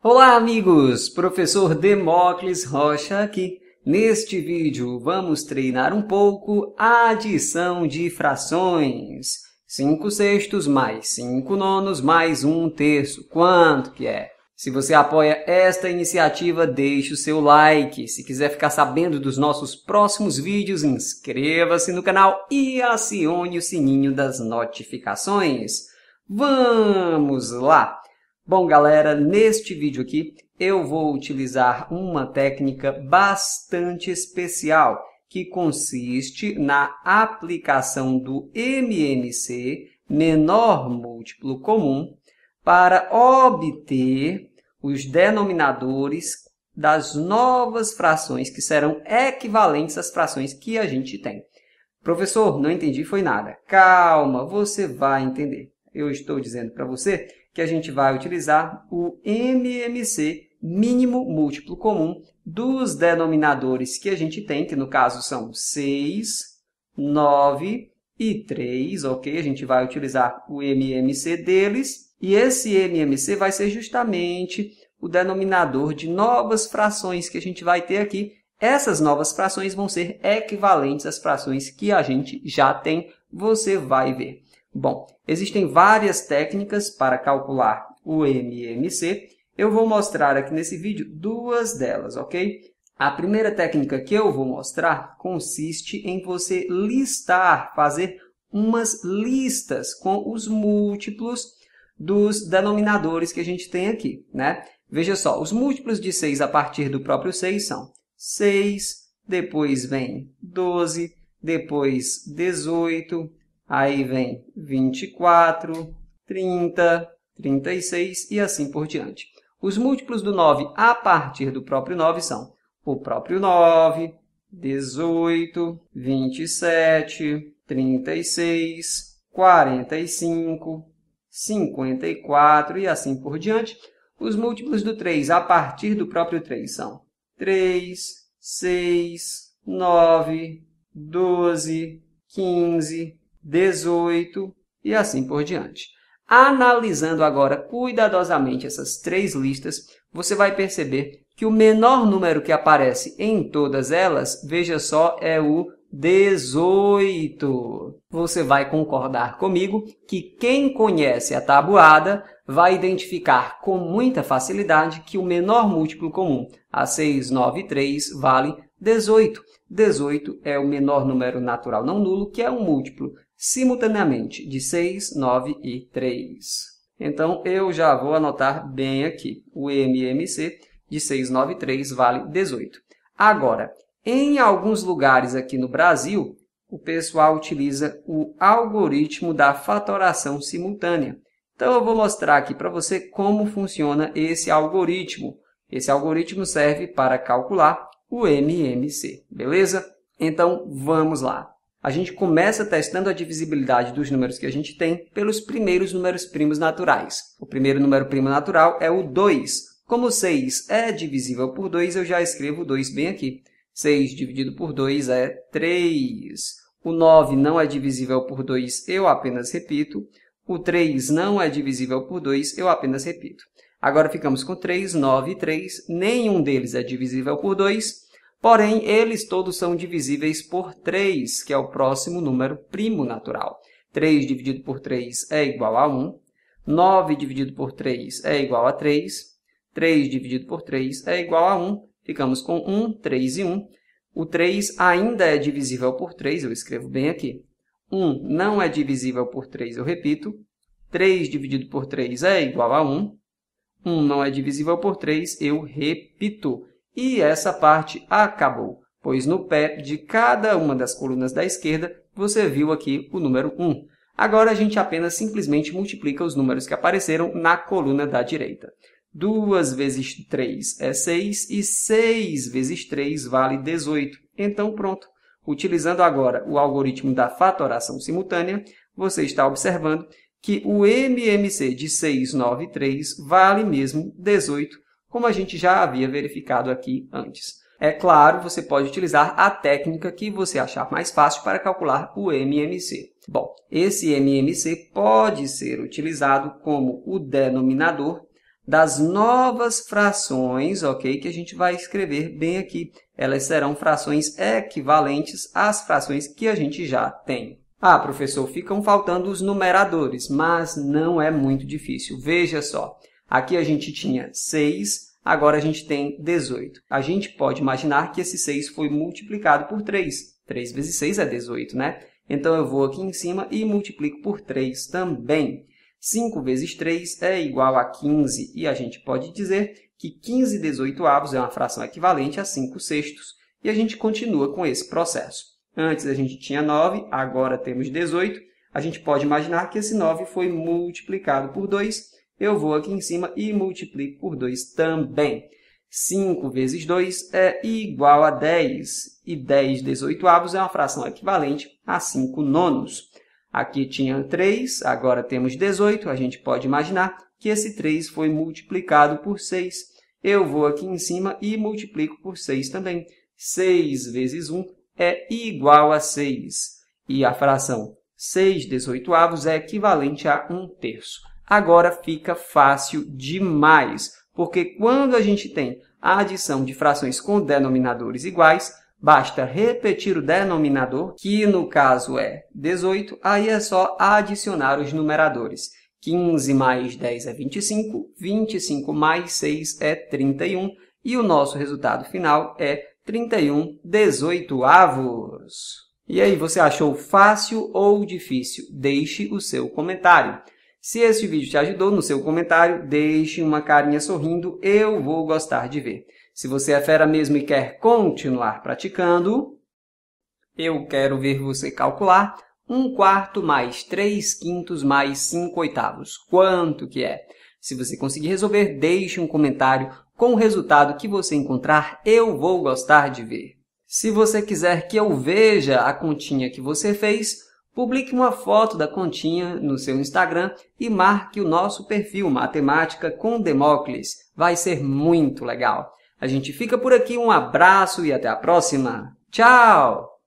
Olá, amigos! Professor Demócles Rocha aqui. Neste vídeo, vamos treinar um pouco a adição de frações. 5 sextos mais 5 nonos mais 1 um terço. Quanto que é? Se você apoia esta iniciativa, deixe o seu like. Se quiser ficar sabendo dos nossos próximos vídeos, inscreva-se no canal e acione o sininho das notificações. Vamos lá! Bom, galera, neste vídeo aqui eu vou utilizar uma técnica bastante especial que consiste na aplicação do MMC, menor múltiplo comum, para obter os denominadores das novas frações que serão equivalentes às frações que a gente tem. Professor, não entendi foi nada. Calma, você vai entender eu estou dizendo para você que a gente vai utilizar o MMC, mínimo múltiplo comum, dos denominadores que a gente tem, que no caso são 6, 9 e 3, ok? A gente vai utilizar o MMC deles, e esse MMC vai ser justamente o denominador de novas frações que a gente vai ter aqui. Essas novas frações vão ser equivalentes às frações que a gente já tem, você vai ver. Bom, existem várias técnicas para calcular o MMC. Eu vou mostrar aqui nesse vídeo duas delas, ok? A primeira técnica que eu vou mostrar consiste em você listar, fazer umas listas com os múltiplos dos denominadores que a gente tem aqui, né? Veja só, os múltiplos de 6 a partir do próprio 6 são 6, depois vem 12, depois 18, Aí vem 24, 30, 36 e assim por diante. Os múltiplos do 9 a partir do próprio 9 são o próprio 9, 18, 27, 36, 45, 54 e assim por diante. Os múltiplos do 3 a partir do próprio 3 são 3, 6, 9, 12, 15, 18 e assim por diante. Analisando agora cuidadosamente essas três listas, você vai perceber que o menor número que aparece em todas elas, veja só, é o 18. Você vai concordar comigo que quem conhece a tabuada vai identificar com muita facilidade que o menor múltiplo comum, a 6, 9 e 3, vale 18. 18 é o menor número natural não nulo, que é um múltiplo simultaneamente, de 6, 9 e 3. Então, eu já vou anotar bem aqui. O MMC de 6, 9, 3 vale 18. Agora, em alguns lugares aqui no Brasil, o pessoal utiliza o algoritmo da fatoração simultânea. Então, eu vou mostrar aqui para você como funciona esse algoritmo. Esse algoritmo serve para calcular o MMC, beleza? Então, vamos lá a gente começa testando a divisibilidade dos números que a gente tem pelos primeiros números primos naturais. O primeiro número primo natural é o 2. Como 6 é divisível por 2, eu já escrevo 2 bem aqui. 6 dividido por 2 é 3. O 9 não é divisível por 2, eu apenas repito. O 3 não é divisível por 2, eu apenas repito. Agora ficamos com 3, 9 e 3. Nenhum deles é divisível por 2. Porém, eles todos são divisíveis por 3, que é o próximo número primo natural. 3 dividido por 3 é igual a 1. 9 dividido por 3 é igual a 3. 3 dividido por 3 é igual a 1. Ficamos com 1, 3 e 1. O 3 ainda é divisível por 3, eu escrevo bem aqui. 1 não é divisível por 3, eu repito. 3 dividido por 3 é igual a 1. 1 não é divisível por 3, eu repito e essa parte acabou, pois no pé de cada uma das colunas da esquerda você viu aqui o número 1. Agora a gente apenas simplesmente multiplica os números que apareceram na coluna da direita. 2 vezes 3 é 6 e 6 vezes 3 vale 18. Então pronto. Utilizando agora o algoritmo da fatoração simultânea, você está observando que o MMC de 693 vale mesmo 18, como a gente já havia verificado aqui antes. É claro, você pode utilizar a técnica que você achar mais fácil para calcular o MMC. Bom, esse MMC pode ser utilizado como o denominador das novas frações, ok? Que a gente vai escrever bem aqui. Elas serão frações equivalentes às frações que a gente já tem. Ah, professor, ficam faltando os numeradores, mas não é muito difícil. Veja só, Aqui a gente tinha 6, agora a gente tem 18. A gente pode imaginar que esse 6 foi multiplicado por 3. 3 vezes 6 é 18, né? Então, eu vou aqui em cima e multiplico por 3 também. 5 vezes 3 é igual a 15, e a gente pode dizer que 15 18 avos é uma fração equivalente a 5 sextos. E a gente continua com esse processo. Antes a gente tinha 9, agora temos 18. A gente pode imaginar que esse 9 foi multiplicado por 2, eu vou aqui em cima e multiplico por 2 também. 5 vezes 2 é igual a 10, e 10 18 avos é uma fração equivalente a 5 nonos. Aqui tinha 3, agora temos 18, a gente pode imaginar que esse 3 foi multiplicado por 6. Eu vou aqui em cima e multiplico por 6 também. 6 vezes 1 é igual a 6, e a fração 6 18 avos é equivalente a 1 terço agora fica fácil demais, porque quando a gente tem a adição de frações com denominadores iguais, basta repetir o denominador, que no caso é 18, aí é só adicionar os numeradores. 15 mais 10 é 25, 25 mais 6 é 31, e o nosso resultado final é 31 dezoitoavos. E aí, você achou fácil ou difícil? Deixe o seu comentário. Se esse vídeo te ajudou, no seu comentário, deixe uma carinha sorrindo, eu vou gostar de ver. Se você é fera mesmo e quer continuar praticando, eu quero ver você calcular 1 quarto mais 3 quintos mais 5 oitavos. Quanto que é? Se você conseguir resolver, deixe um comentário com o resultado que você encontrar, eu vou gostar de ver. Se você quiser que eu veja a continha que você fez, Publique uma foto da continha no seu Instagram e marque o nosso perfil Matemática com Demócles. Vai ser muito legal. A gente fica por aqui, um abraço e até a próxima. Tchau!